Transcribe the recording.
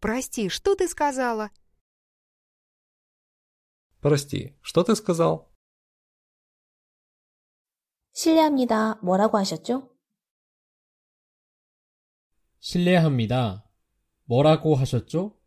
«Прости, что ты сказала?» «Прости, что ты сказал?» 실례합니다. 뭐라고 하셨죠? 실례합니다. 뭐라고 하셨죠?